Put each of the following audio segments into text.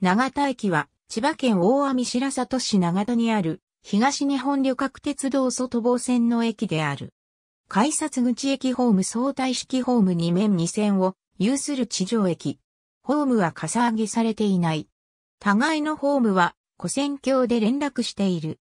長田駅は、千葉県大網白里市長田にある、東日本旅客鉄道外房線の駅である。改札口駅ホーム相対式ホーム2面2線を有する地上駅。ホームはかさ上げされていない。互いのホームは、古線橋で連絡している。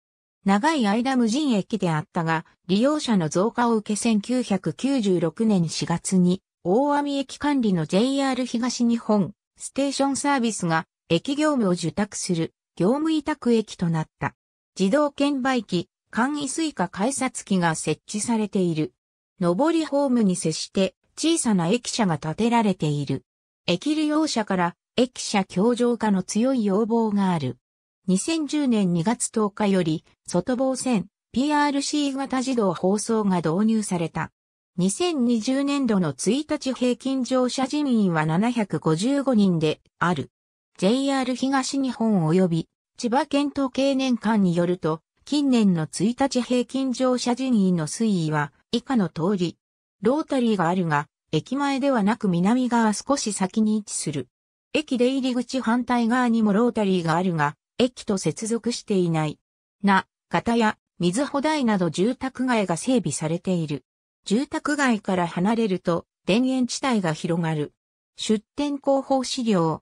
長い間無人駅であったが、利用者の増加を受け1996年4月に、大網駅管理の JR 東日本ステーションサービスが駅業務を受託する業務委託駅となった。自動券売機、簡易スイカ改札機が設置されている。上りホームに接して小さな駅舎が建てられている。駅利用者から駅舎強浄化の強い要望がある。2010年2月10日より外防線 PRC 型自動放送が導入された。2020年度の1日平均乗車人員は755人である。JR 東日本及び千葉県統計年間によると、近年の1日平均乗車人員の推移は以下の通り、ロータリーがあるが、駅前ではなく南側少し先に位置する。駅出入り口反対側にもロータリーがあるが、駅と接続していない。な、方や、水穂台など住宅街が整備されている。住宅街から離れると、田園地帯が広がる。出店広報資料、